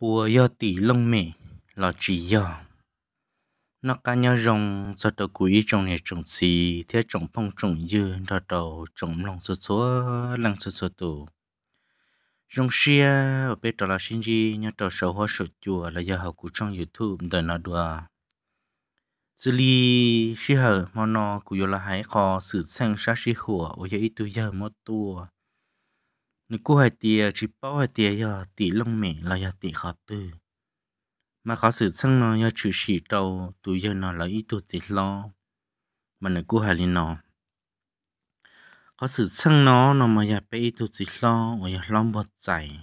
bùa yo tỷ lông mẹ là chỉ yo nó cá nhau rong cho tàu cúi trong này trồng xì thế trồng phong trồng dư đó tàu trồng lòng số số lăng số số tù rong xia ở bên tàu là sinh gì nhà tàu sầu hoa sầu chùa là do học của trong youtube đời nó đùa xử lý xia hở mà nó của yo là hãy khó sự sang sát xia khủa ở dưới tu giờ mất tua nếu cô hay tiề chỉ bao hai tia giờ tỷ lông mẹ là giờ tỷ khó tư mà khó sự sang nó giờ chữ chỉ đầu tụi giờ nó là ít tụi tỷ lo mà nếu cô hay lên nó khó sự sang nó nó mà giờ bé ít tụi tỷ lo ở giờ lom bớt chạy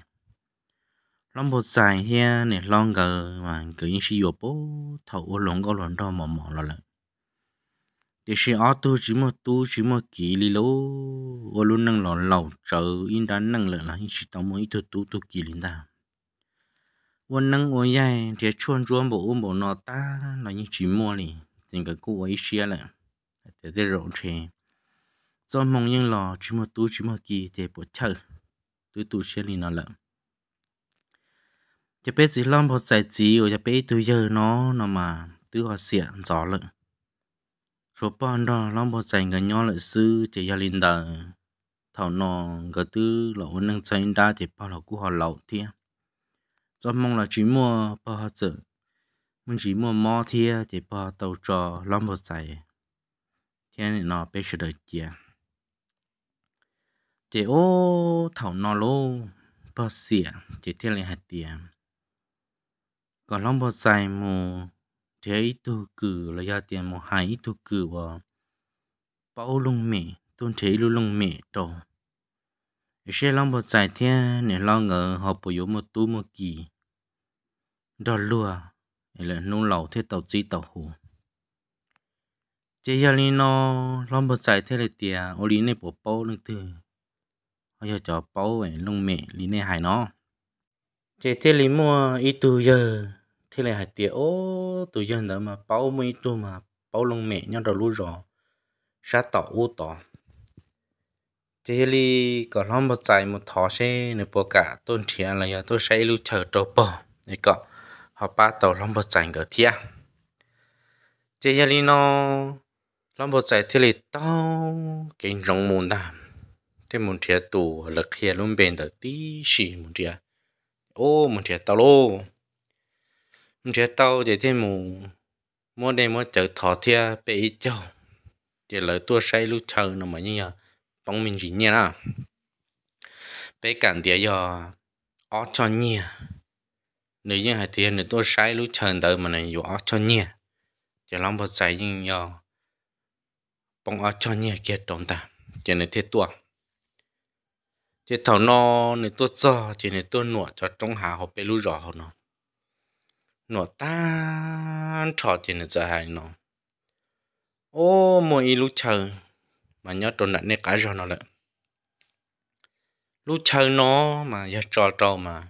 lom bớt chạy he này lom gờ mà cứ như chỉ vô bố thầu lồng có lồng đó mỏ mỏ là lại thì sẽ ở tu chỉ mà tu chỉ mà kỳ lì lô ở luôn năng lò lầu chờ in đá năng lợi là hình chỉ tao mỗi thôi. tu tu kỳ lì ta quân năng ở nhà thì chuan chuan bộ ôm bộ nó ta là những chỉ mua lì tình cái cô ấy xia lại thì thế rộn chè do mong nhân lò chỉ mà tu chỉ mà kỳ thì bộ chờ tu tu xia lì nó lợi จะเป็นสีล้อมพอใจจีโอจะเป็นตัวเยอะเนาะเนาะมาตัวเสียงจอเลย chỗ bọn đó lòng bộ dành cái nhỏ lợi sư chỉ gia linh đời thảo nọ cái tư là huấn năng dành ra thì bao là cú họ lậu thiệt cho mong là chỉ mua bao hạt sự mình chỉ mua mò thiệt thì bao tàu trò lòng bộ dành thế này nó bây giờ được chưa chỉ ô thảo nọ lô bao xỉa chỉ thiên lại hạt tiền còn lòng bộ dành mù thế tu cử là gia tiền một hai tu cử và bao lung mẹ tôn thế lu lung mẹ đó. sẽ lòng một giải thiên để lo ngờ họ bổ yếu một tu một kỳ đó lùa là nung lẩu thế tàu chi tàu hồ chỉ giờ linh nó lòng một giải thế là tiền ô linh này bỏ bao lưng từ họ giờ cho bao ấy lung mẹ linh này hại nó chỉ thế linh mua ít tu giờ thế là hạt tiệt ô tụi dân đó mà bao mấy tụi mà bao lông mẹ nhau rồi lúa rồi sát tỏ ô tỏ thế thì có lòng một trái một thỏ xe nữa bỏ cả tôn thiện là giờ tôi sẽ lưu chờ trâu bò để có họ ba tàu lòng một trái gỡ thiệt thế thì nó lòng một trái thế là tao kinh rộng mồm đàm thế mồm thiệt tù lực hiền luôn bền được tí xì mồm thiệt ô mồm thiệt tao lô chế tàu để thêm mù mua đây mua chợ thọ thia bé ít châu để lời tua say lúc chờ nó mà như nhờ bóng mình chỉ nhẹ à bé cản địa giờ ó cho nhẹ nếu như hai tiền thì tua say lúc chờ tới mà này dù ó cho nhẹ chỉ lòng bớt say như giờ bóng ó cho nhẹ kia trộm ta chỉ này thiết tua chỉ thảo no này tua cho chỉ này tua nọ cho trong hà họ bé lúc rõ họ nó nó tan trò thì nó sợ hãi nó ô mùa y lúc chờ mà nhớ trốn nãy nè cả rồi nó lại lúc chờ nó mà giờ trò trò mà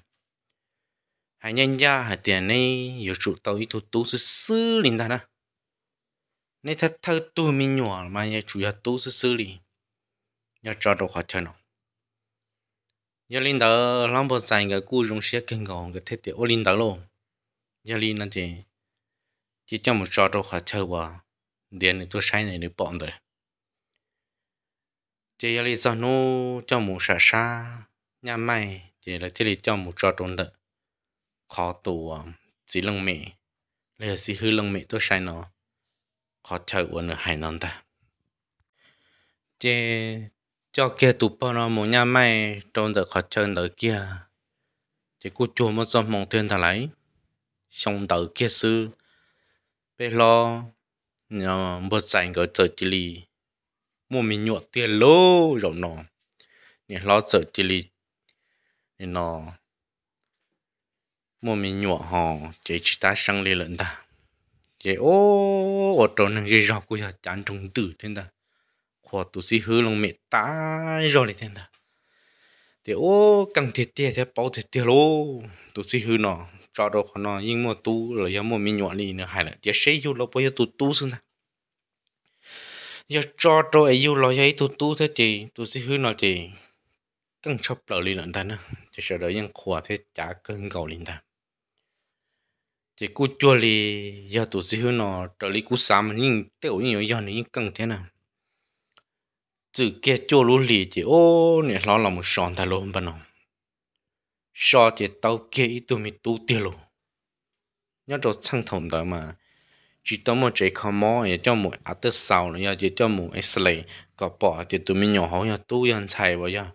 hãy nhân ra hãy tiền này giờ chủ tàu ít tụt tú sư sư linh ta đó nên thật thơ tu mình nhỏ mà giờ chủ yếu tú sư sư linh giờ trò đồ khó chờ nó giờ linh đó làm bộ dài cái cú dùng xe kinh gòn cái thế ô linh đó luôn giờ li nãy thì chỉ cho một số đâu khá chơi vào điện này tôi sai này được bọn rồi chỉ giờ li sau nó cho một sa sa nhà máy chỉ là chỉ li cho một số trốn được khó tù à, chỉ lông mẹ là chỉ hư lông mẹ tôi sai nó khó chơi của nó hay non ta chỉ cho kia tủ bao nó một nhà máy trong đó khó chơi đời kia chỉ cô chùa mất dòng mong thuyền thà lấy xong tàu kia sư bê lo nhờ một dành cái trời chỉ lì mua mình nhuộm tiền lô rồi nó nè lo trời chỉ lì nè nó mua mình nhuộm họ chỉ chỉ ta sang lì lận ta chỉ ô ở trong này chỉ rau của nhà chán trồng tử thế ta khoa tu sĩ hư lòng mẹ ta rồi thế ta thì ô càng thiệt tiệt thế bảo thiệt tiệt lô tu sĩ hư nó cho đồ khó nó nhưng mà tu là do một mình nhọn đi nữa hay là chỉ xây dù là bây giờ tu tu xưa nè giờ đồ ấy dù là giấy tu tu thế thì chấp lợi lên lần ta nữa chỉ sợ đợi những khóa thế trả cơn cầu lên ta thì cú chua li giờ tu sĩ hứa nó trở li cú sắm nhưng tiêu nhiều giờ này cần thế nào từ kia chua lú lì ô nè lo là một sòn ta luôn bên nào cho chị tao kỹ tụi mình tu tiêu luôn nhớ rồi sang thòng đó mà chỉ tao một chạy khó mò để cho một át tới sau nữa chỉ cho ấy Islay có bỏ thì tụi mình nhỏ hậu nhà tu yên chạy vậy giờ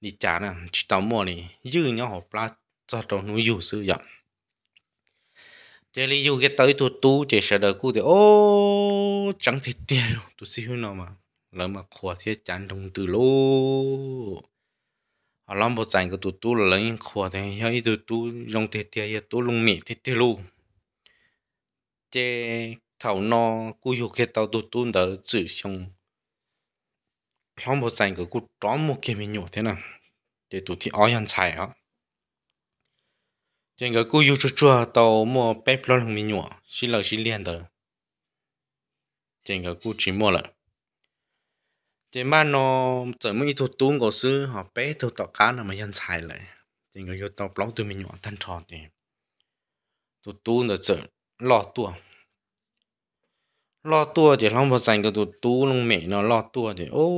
đi trả nè chỉ tao mua này dư nhau họ pla cho tao nuôi dù sử vậy, chơi lý dù cái tới tụi tu chạy sợ đời cu thì ô chẳng thể tiền luôn tụi siêu nào mà lỡ mà khóa thiết chán đồng từ luôn họ làm bộ dành cái tụ tu là lấy khoa thế nhớ ý tụ tu dùng thế thế ý tụ lùng mì thế thế luôn. chế thảo nó cứ hiểu cái tàu tụ tu đỡ chữ xong làm bộ dành cái cú tròn một cái mình nhổ thế nào để tụ thì ói ăn xài á trên cái cú hiểu chua chua tàu mua bếp lo lùng mình nhổ xí lời xí liền đỡ trên cái cú chỉ mua lại chỉ mà nó chỉ mới thuộc tuôn của sư họ bé thuộc tọt cá là mà nhân xài lại thì người yêu tọt lóc từ mình nhỏ thân tròn thì thuộc tuôn là chỉ lo tua lo tua thì không bao giờ cái thuộc tu luôn mẹ nó lo tua thì ô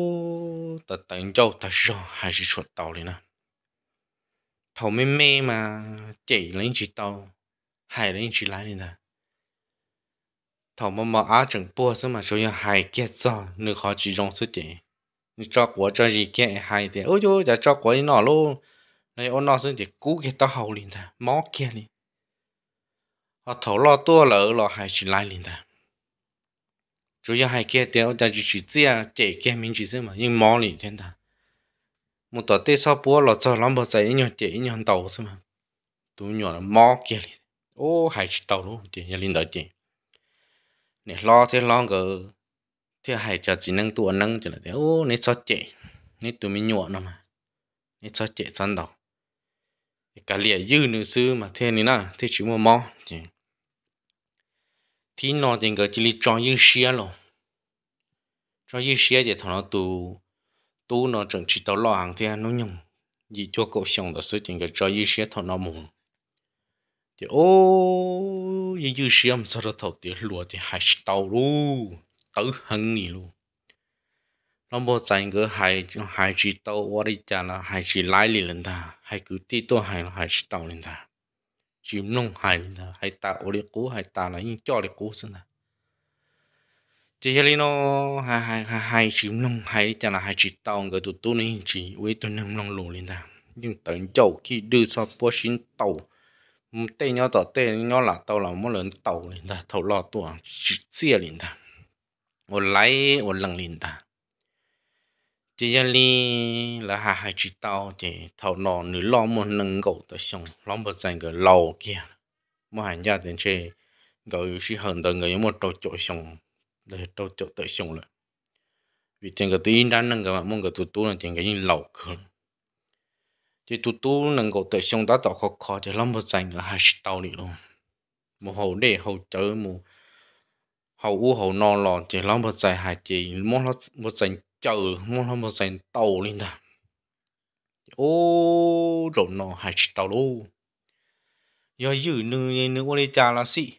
ta tận châu ta rồi hay chỉ chuột tàu đi nè thầu mê mê mà chỉ lên chỉ tàu hay lên chỉ lái đi nè thầu mà mà á chẳng bua sao mà cho nhà hay kia cho nơi khó chỉ rong xuất tiền cho của cho gì kia hay thì ôi chú giờ cho của nó luôn này ô nó xin thì cú cái tao hầu liền ta mó kia liền họ thấu lo tua là ở lo hay chỉ lại liền ta chú giờ hay kia thì ông ta chỉ chỉ chia chạy kia mình chỉ xem mà nhưng mó liền thế ta một tổ tê sau búa lo cho lắm bao giờ nhau chạy nhau tàu xem mà tụi nhỏ là mó kia liền ô hay chỉ đầu luôn thì nhà liền đợi chị này lo thế lo ngờ thì hãy cho chỉ nâng tụ nâng cho là thế ô nếu sao chệ nếu tụi mình nhọ nó mà nếu sao chệ săn đầu cả lìa dư nữ sư mà thế này nè thế chỉ mua mò thì thì nó chỉ cái chỉ là cho dư xia lo cho dư xia thì thằng nó tu, tu nó chuẩn chỉ tao lo hàng thế nó nhung gì cho cậu xong đó sự chỉ cái cho dư xia thằng nó muốn thì ô dư xia mà sao nó thầu tiền lúa thì hai tàu luôn tử hận nỉ luôn nó mua dành cái hai hai chỉ tàu qua đi chả là hai chỉ lái liền lên ta hai cứ tí tôi hai là hai chỉ tàu lên ta chỉ nông hai lên ta hai ta ô đi cố hai ta là những cho đi cố xin ta chỉ cho nó hai hai hai hai chỉ nông hai đi chả là hai chỉ tàu cái tụi tôi này chỉ với tôi nông nông lù lên ta nhưng tận chậu khi đưa sau bó xin tàu tên nhau tỏ tên nhau là tàu là một lần tàu lên ta tàu lo tuồng chỉ xe lên ta o lấy o lần liền ta chỉ là hà hai chỉ tao chỉ thầu nọ nửa lo một lần gấu tới xong cái lâu kia mà hàng gia đến chơi gấu sĩ hận người một trâu chỗ xong để trâu chỗ tới xong rồi vì tiền cái tiền đang nâng cái mà muốn cái tụt tu là tiền cái nhìn lâu hơn chỉ tụt tu nâng gấu tới xong đã tạo khó khó chỉ lo một dành cái hay chỉ tao đi luôn một hậu để hậu chơi một hầu u hầu non lò chỉ lo một giải hạt chỉ muốn lo một giải chờ muốn lo một giải tàu lên ta ô rồi nó hạt tàu luôn giờ giữ nữ như nữ ô cha là gì,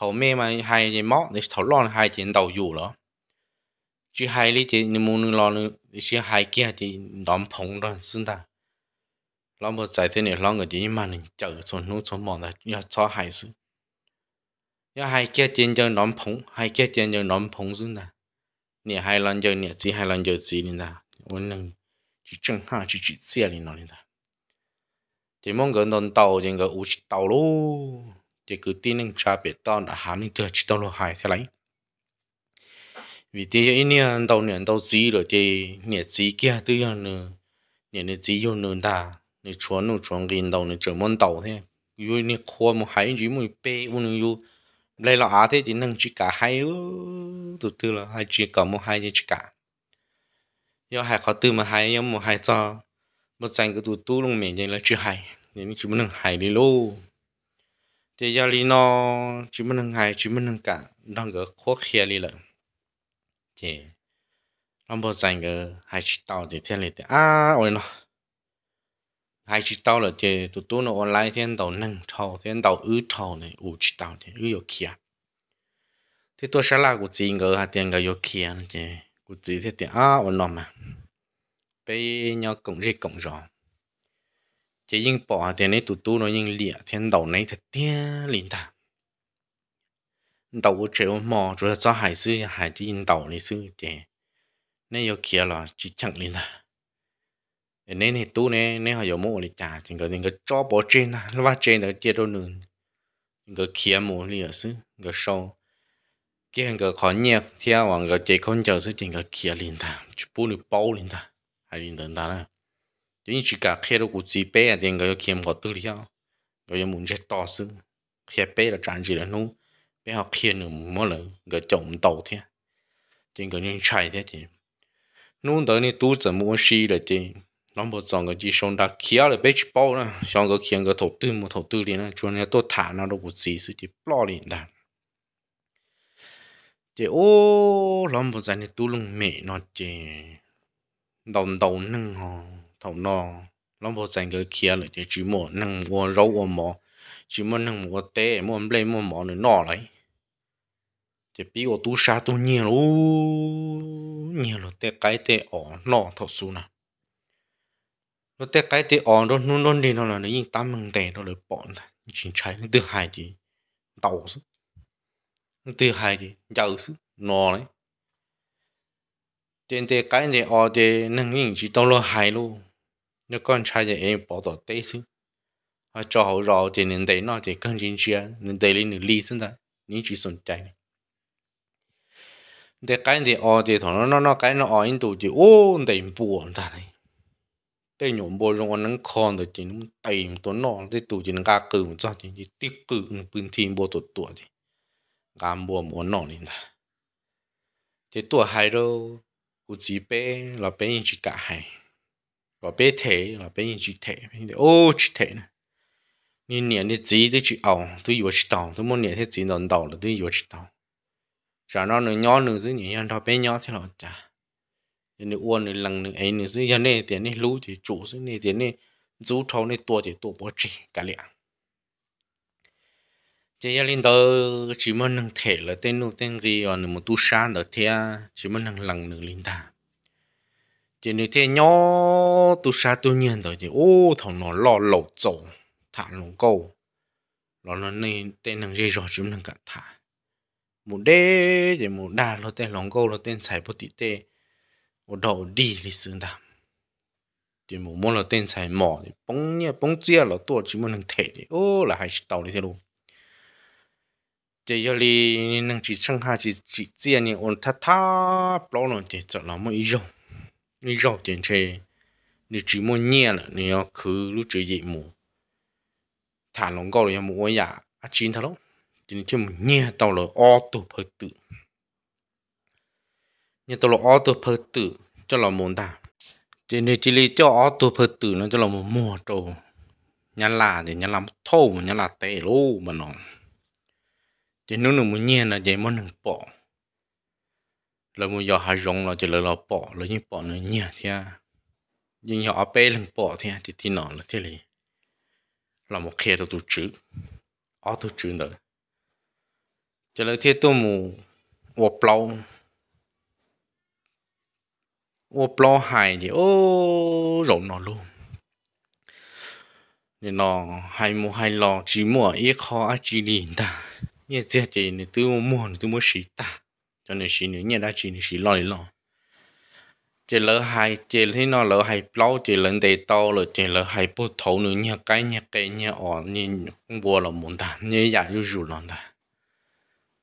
thầu mẹ mà hai cái mỏ thì thầu lon hai cái tàu dù đó chỉ hai lý thì nữ muốn lo nữ chỉ hai kia thì đóng phồng đó, xưng ta lo một giải thế này lo người thì mà mình chờ xuống nút xuống mòn là cho hai sự ya hai kia tiền giờ nón phồng hai kia tiền giờ nón phồng rồi nè nè hai lần giờ nè chỉ hai lần giờ chỉ nè ta ôn chỉ chân ha chỉ chỉ xe nè nó nè ta chỉ cái nón tàu chỉ cái u chỉ luôn chỉ cứ tin nâng cha biết tao là hà nâng chưa chỉ tao lo hại thế lấy vì thế cái nè tàu nè tàu chỉ rồi thì nè gì kia tự nhiên, nè nè nè chỉ rồi nè ta nè chuan nè chuan cái tàu nè chỉ mong tàu thế rồi nè khoa mà hai chỉ mà bê một nè lấy lọ á thế thì nâng chỉ cả hai từ từ là hai chỉ có một hai chỉ cả do hai khó từ mà hai do một hai cho một dành cái tụt tu luôn mẹ như là chưa hay nên chỉ muốn nâng hay đi lô thì do lý nó chỉ muốn nâng hay chỉ muốn nâng cả đang cái khó khăn đi lại thì làm một dành cái hai chỉ tàu thì thiên lý thì à ôi nó hai chỉ tao là chơi tụi tôi nó online thiên tàu nâng thầu thiên tàu ứ thầu này ủ chỉ tao thì ứ yêu kia thì tôi sẽ là của chị ngờ hạt tiền ngờ yêu kia này chứ của chị thì tiền à ổn lắm mà bây nhau cũng gì cũng rõ chỉ nhưng bỏ tiền này tụi tôi nó nhưng lịa thiên tàu này thật tiền liền ta tàu chịu mò rồi cho hải sư hải chỉ tàu này sư chứ nên yêu kia là chỉ chẳng liền ta nên thì tu nè nên họ dùng mua để trả chỉ có những cái cho bỏ trên là nó vắt trên đó chia đôi nửa những cái kia mua liền ở xứ cái sâu kia cái khó nhẹ theo hoàng cái chế con chờ xứ chỉ cái kia liền ta chụp bút được bao liền ta hay liền tận ta nè chỉ như chỉ cả khi đó cũng chỉ bé à thì cái kia mua tư liền cái muốn chết to xứ khi bé là chẳng chỉ là nó bé học kia nữa mua là người chồng tàu thế chỉ người những chạy thế chứ nút tới này tu chỉ mua xí là chứ nó bộ dòng cái chỉ xong đã kia là bế bao nữa xong cái khiến cái thổ tư một thổ tư liền cho nên tôi thả nó đâu một gì sự chỉ lo liền đàn chỉ ô nó bộ dòng này tu lung mẹ nó chỉ đồng đầu nâng họ thầu nó nó bộ dòng cái kia là chỉ chú một nâng một rau một mỏ chú một nâng một té một lên một mỏ nữa nọ lại chỉ bị tôi tu sa tôi nhiều luôn nhiều luôn té cái té ỏ nọ thầu xuống nào nó té cái thì on đó nó nó đi nó là nó nhìn tám mừng tè nó là bọn chính trái nó tự hại gì tàu xuống nó tự hại gì giàu xuống nó đấy trên thế cái này ở đây nâng nhìn chỉ tao lo hại luôn nó con trai thì em bỏ tỏ tê xuống à cho hậu rồi thì nên đấy nó thì cần chính chia nên đấy lên lý sinh ra nên chỉ sống chạy này để cái này ở thì thằng nó nó cái nó ở Ấn Độ thì ô đầy buồn ta này tay nhỏ bò rong con nắng con rồi chỉ nó tay một tổ nọ tê tụ chỉ nó ga cừ một cho chỉ chỉ tiếc cừ nó bưng thêm bò tổ tổ chỉ gan bò mỏ nọ nè thế tổ hai đó, cụ chỉ bé là bé nhìn chỉ cả hai là bé thể là bé nhìn chỉ thể bé ô chỉ thể nè nên niệm thì chỉ thì chỉ ảo tôi vừa chỉ tàu tôi muốn niệm thì chỉ đòn đầu là tôi vừa chỉ tàu cho nó nữa nhỏ nữa dưới niệm nhau đó bé nhỏ thì nào chả nên uôn này lần này ấy này dưới này tiền này lú thì chủ dưới này tiền này chú thâu này tua thì tua bỏ chỉ cả lẹ thế gia linh đó chỉ mới nâng thể là tên nô tên gì còn một tu san đó thế chỉ mới nâng lần nữa linh ta chỉ nếu thế nhỏ tu sa tu nhiên rồi thì ô thằng nó lo lẩu trổ thả lồng câu nó nó nên tên năng dây rồi chúng muốn năng cả thả một đế chỉ một đà nó tên lồng câu nó tên xài bút tít tê 我到地里生的，就某某了电材毛的，崩呀崩接了多，只么能退的，哦，那还是到那些路。这要哩能去剩下去去接呢，我他他不老了的，这那么一绕，一绕电车，你只么捏了，你要去路这一幕，他龙高了也没呀，啊，真他喽，今天么捏到了二度不度。nhà tôi là ô tô phật tử cho là muốn ta trên nếu chỉ lý cho ô tô phật tử nó cho là một mùa đồ nhà là thì nhà làm thô nhà là tệ luôn mà nó trên nếu nó muốn nhiên là vậy mà nó bỏ là muốn giờ hà rong là chỉ là là bỏ là như bỏ nó nhiên thì à nhưng họ bé là bỏ thì à, thì thì nó là thế này là một khi tôi chữ ô tôi chữ nữa cho là thế tôi mù 我不捞。ô plo hài thì ô rộn nó luôn nên nó hai mua hai lò chỉ mua ít khó ăn chỉ liền ta nhẹ chết thì nên tôi mua tôi mua xí ta cho nên xí nữa nhẹ đã chỉ nên xí lò lò chỉ lỡ hai chỉ thấy nó lỡ hai plo chỉ lỡ đầy to rồi chỉ lỡ hai bút thấu nữa nhẹ cái nhẹ cái nhẹ ổn nhẹ bùa là muốn ta nhẹ giả như rủ ta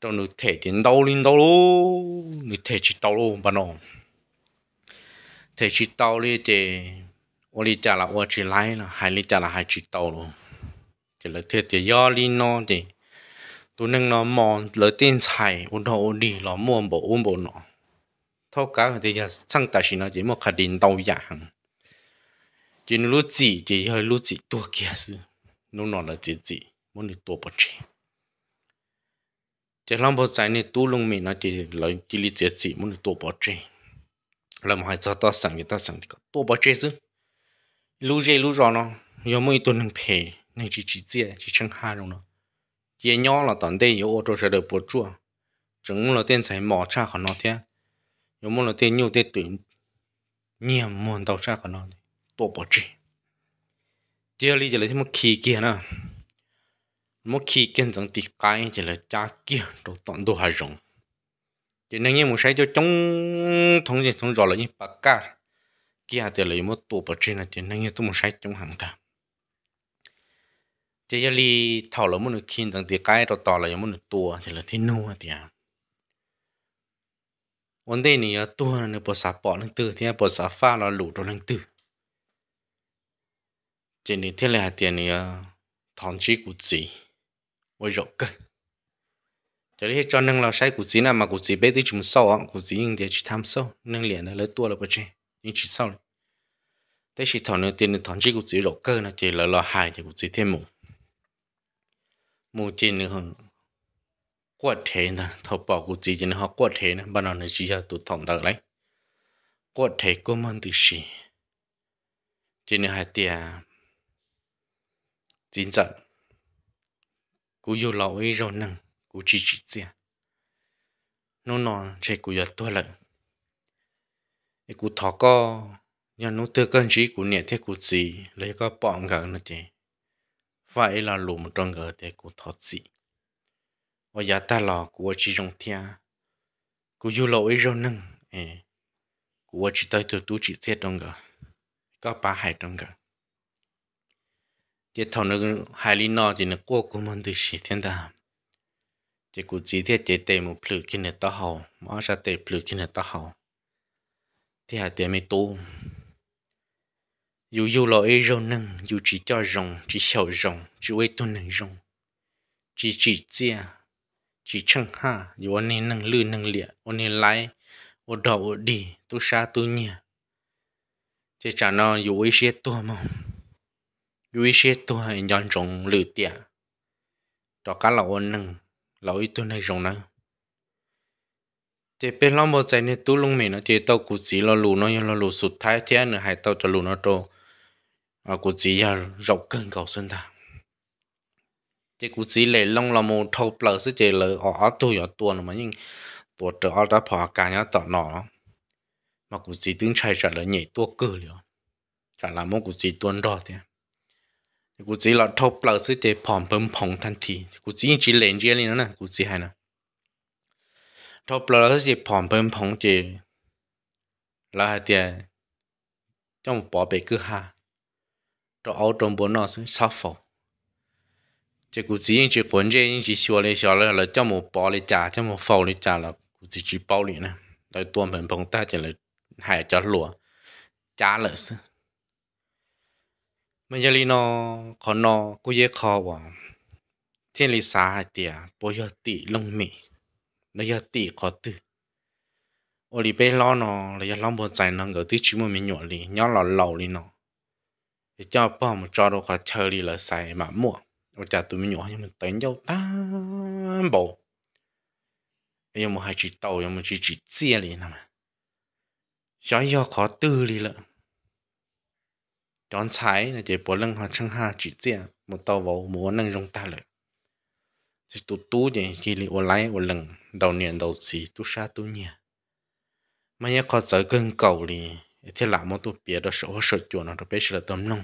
trong nước thể thì đâu lên đâu, luôn nước thể chỉ đâu luôn bà nó thế chỉ tàu đi thì ô đi trả là ô chỉ lái là hai đi trả là hai chỉ tàu luôn chỉ là thiệt thì do đi nó thì tôi nâng nó mò lỡ tiền xài ôn hồ đi nó mua bộ ôn bộ nó thâu cá thì giờ sang tài xí nó chỉ một khả đình tàu dạng chỉ nó lúc gì thì hơi lúc gì tua kia sư nó nó là gì gì muốn nó tua bớt chê chỉ làm bớt giải này tu lung mình nó chỉ lấy chỉ lý gì muốn đi tua bớt làm hai cho ta sáng cho ta sáng thì có to bao chế chứ lú dây lú rõ nó giờ mỗi tuần hàng phê này chỉ chỉ chia chỉ chẳng hai rồi nó giờ nhỏ là toàn đây yếu ô tô sẽ được bổ chua chúng là tên sai mỏ cha của nó thế giờ mỗi là tên nhiều tên tuyển nhiều mòn tàu cha của nó to bao chế giờ lý giờ lấy thêm một khí kia nữa một khí kia chẳng tì cái chỉ là cha kia đồ toàn đồ hai rồng thì nên như một cho chống thống gì thống rõ là như bạc cả kia thì là một tổ bờ trên là thì nên như tôi một chống hàng ta thì giờ li thảo là một người kinh rằng thì cái đó tỏ là một người tua thì là thế nô thì à vấn đề tua là bộ xã bỏ năng tư thì bộ xã pha là lũ đồ năng tư chỉ nên thế là tiền này thằng chỉ của gì với rộng giờ đi cho nâng lò sai của chị nào mà của chị bé tí chúng sau ạ của chị nhưng chỉ tham sâu nâng liền nó lấy tua là bớt chứ nhưng chỉ sau này thế chỉ thằng nữa tiền thằng chỉ của chị lỗ cơ là chỉ là lò hài thì của chị thêm mù mù chị nữa hơn quạt thế là thầu bảo của chị chỉ nó quạt thế là ban đầu nó chỉ là tụt thằng đợi lấy quạt thế cô mang từ gì chị nữa hai tiền chính trận cú yêu lỗi rồi năng cú chỉ chỉ xia nó nọ chạy cú giật tôi lại cái cú thọ co nhà nó tư cân chỉ cú nhẹ thế cú gì lấy có bọn gỡ nó chứ vậy là lùm một trong gỡ thế cú thọ gì ở giá ta lò cú chỉ trong thia cú du lộ ấy rồi nâng eh cú chỉ tới từ tú e chỉ thế trong gỡ có ba hai trong gỡ cái thằng nó hài lý nọ thì nó cố cố mình từ gì thế nào chỉ cụ chỉ thiết chế tệ một phử khi nè tao hầu mà ra tệ phử khi nè tao hầu thì hạt tiền mới tu dù dù lo ấy rồi nâng dù chỉ cho rồng chỉ hiểu rồng chỉ ấy tu nâng rồng chỉ chỉ chia chỉ chẳng ha dù anh nên nâng lư nâng lịa anh nên lái ô đỏ ô đi tu xa tu nhia chỉ chả nó dù ấy sẽ tu mà dù ấy sẽ tu hay nhon rồng lư tiệt đó cả là anh nâng lão ít tuần này rồng nè thì bên lòng bộ giây này tú lung mình nó thì tao cụ chỉ lo lù nó nhưng lo lù sụt thái thế nữa hay tao cho lù nó trô à cụ chỉ là rộng cơn cầu sinh ta thì cụ chỉ lệ lòng là một thâu bờ sẽ chỉ là ở tôi ở tuần mà nhưng tuột trở ở đã phá cả nhà tọt nọ mà cụ chỉ tướng chạy trả lời nhảy tua cử liệu trả làm một cụ chỉ tuần đó thế กูจีเราทบเราซื้อเตะผอมเพิ่มผงทันทีกูจีจีเลนเจลีนั่นนะกูจีให้นะทบเราซื้อเตะผอมเพิ่มผงเจเราเตียจ้องปอไปกือฮาตัวเอาตรงบนนอซื้อซับฟอ这股子因只关键因只小嘞小嘞了，这么包嘞家，这么放嘞家了，股子只包嘞呢，来多门棚大家来还叫落，家了是。mà giờ nó khó nó cô dễ khó bỏ thiên lý xa hai tia bố giờ tỷ lông mì nó giờ tỷ khó tư ô lì bê lo nó là giờ lòng bộ chạy nó ngỡ tư chú mà mình nhỏ lì nhỏ lò lầu lì nó thì cho bà một cho đồ khó chơi lì là xài mà mua ô chả tụi mình nhỏ nhưng mình tính dâu ta bộ nhưng mà hai chỉ tàu nhưng mà chỉ chỉ chia lì nè mà cho giờ khó tư đi lợn chọn sai là chỉ bỏ lưng họ chẳng ha chỉ tiếc một tàu vào muốn nâng dùng ta lợi thì tu tú thì khi li ô lái ô lưng đầu niệm đầu xì tu sa tu nhà mà nhớ có sợ cơn cầu thì thế là một tụ bia đó sợ sợ chuột nó bé sợ tâm lòng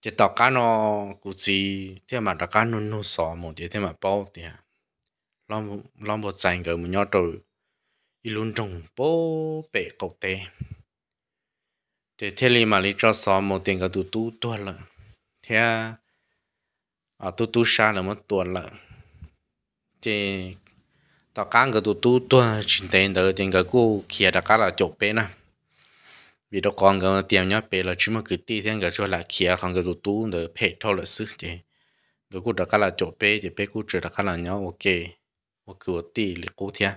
chỉ tàu cá nó cụ gì thế mà tàu cá nó nó sò một chỉ thế mà bao thì lom lom một dành cái một nhau trời ilun trong bố bể cầu tê thế thế li mà li cho xó một tiền cái tu tu tuột lận thế à tu à, tu xa là mất tuột lận Thế tao cán cái tu tu tuột chỉ tiền đó tiền cái cú kia đã cá là chụp bé nè vì đó con cái tiền nhá bé là chỉ mà cứ đi tiền cái chỗ là kia không cái tu tu đó phải thôi là sức thế cái cú đã cá là chụp bé thì bé cú chỉ đã cá là nhau ok ok tí là cú thế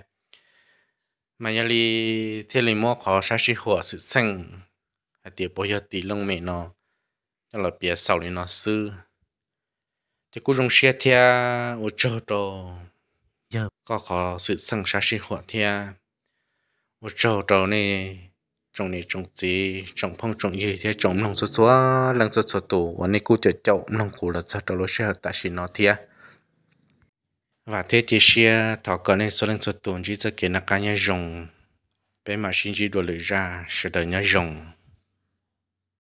mà nhà li thế li mua khó sát sĩ hòa sự sinh à tiệt bây giờ tí lông mẹ nó cho là bia sau này nó sư thì cũng dùng xe thia ô cho đó, giờ có khó sự sang sáng sinh hoạt thia ô cho đó này trong này trong gì trong phong trong gì thế trong lòng số số lần số số tù và này cũng tuyệt chậu lòng cụ là sao đồ lối xe ta xin nó thia và thế thì xe thọ cỡ này số lần số tù chỉ cho cái nó cá nhân dùng bé mà sinh chỉ đồ lưỡi ra sẽ đời nhớ dùng